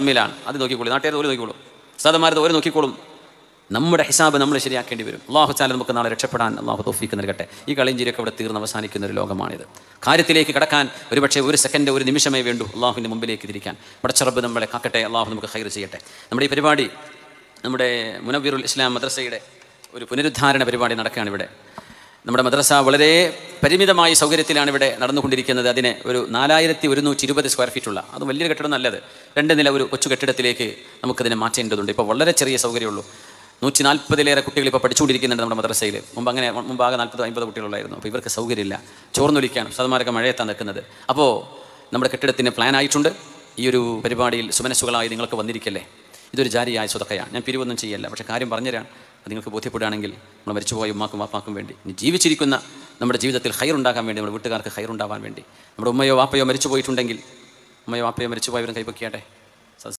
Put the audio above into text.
തമ്മിലാണ് അത് നോക്കിക്കോളൂ നാട്ടുകാർ ഓരോ നോക്കിക്കോളൂ സാധമാരത് ഓരോ നോക്കിക്കോളും നമ്മുടെ ഹിസാബ് നമ്മൾ ശരിയാക്കേണ്ടി വരും അള്ളാഹു ചാല നമുക്ക് നാളെ രക്ഷപ്പെടാൻ അള്ളാഹു തോഫിക്ക് നൽകട്ടെ ഈ കളിഞ്ചിരിയൊക്കെ ഇവിടെ തീർന്ന് അവസാനിക്കുന്ന ഒരു ലോകമാണിത് കാര്യത്തിലേക്ക് കടക്കാൻ ഒരുപക്ഷെ ഒരു സെക്കൻഡ് ഒരു നിമിഷമേ വേണ്ടൂ അള്ളാഹുവിൻ്റെ മുമ്പിലേക്ക് തിരിക്കാൻ ചെറുപ്പ് നമ്മളെ കാക്കട്ടെ അള്ളാഹു നമുക്ക് ഹൈർ ചെയ്യട്ടെ നമ്മുടെ ഈ പരിപാടി നമ്മുടെ മുനവീറുൽ ഇസ്ലാം മദ്രസയുടെ ഒരു പുനരുദ്ധാരണ പരിപാടി നടക്കുകയാണ് ഇവിടെ നമ്മുടെ മദ്രസ വളരെ പരിമിതമായ സൗകര്യത്തിലാണ് ഇവിടെ നടന്നുകൊണ്ടിരിക്കുന്നത് അതിന് ഒരു നാലായിരത്തി ഒരുന്നൂറ്റി ഇരുപത് സ്ക്വയർ ഫീറ്റുള്ള അത് വലിയൊരു കെട്ടിടം നല്ലത് രണ്ട് നില ഒരു കൊച്ചു കെട്ടിടത്തിലേക്ക് നമുക്കതിനെ മാറ്റേണ്ടതുണ്ട് ഇപ്പോൾ വളരെ ചെറിയ സൗകര്യമുള്ളൂ നൂറ്റി നാൽപ്പതിലേറെ കുട്ടികൾ ഇപ്പോൾ പഠിച്ചുകൊണ്ടിരിക്കുന്നുണ്ട് നമ്മുടെ മദ്രസയിൽ മുമ്പ് അങ്ങനെ മുമ്പാകെ നാൽപ്പത് അമ്പത് കുട്ടികളുള്ളായിരുന്നു അപ്പോൾ ഇവർക്ക് സൗകര്യമില്ല ചോർന്നൊലിക്കാണ് ശതമാനമൊക്കെ മഴയത്താണ് നിൽക്കുന്നത് അപ്പോൾ നമ്മുടെ കെട്ടിടത്തിന് പ്ലാൻ ആയിട്ടുണ്ട് ഈ ഒരു പരിപാടിയിൽ സുമനസ്സുകളായി നിങ്ങൾക്ക് വന്നിരിക്കല്ലേ ഇതൊരു ജാരിയായ സ്വതക്കയാണ് ഞാൻ പിരിവൊന്നും ചെയ്യല്ല പക്ഷേ കാര്യം പറഞ്ഞുതരാം അത് നിങ്ങൾക്ക് ബോധ്യപ്പെടുകയാണെങ്കിൽ നമ്മൾ മരിച്ചുപോയ ഉമ്മാക്കും വാപ്പാക്കും വേണ്ടി ഇനി ജീവിച്ചിരിക്കുന്ന നമ്മുടെ ജീവിതത്തിൽ ഹൈറുണ്ടാകാൻ വേണ്ടി നമ്മുടെ വീട്ടുകാർക്ക് ഹൈറുണ്ടാവാൻ വേണ്ടി നമ്മുടെ ഉമ്മയോ വാപ്പയോ മരിച്ചു പോയിട്ടുണ്ടെങ്കിൽ ഉമ്മയോ വാപ്പയോ മരിച്ചു പോയവരും കൈപൊക്കിയാട്ടെ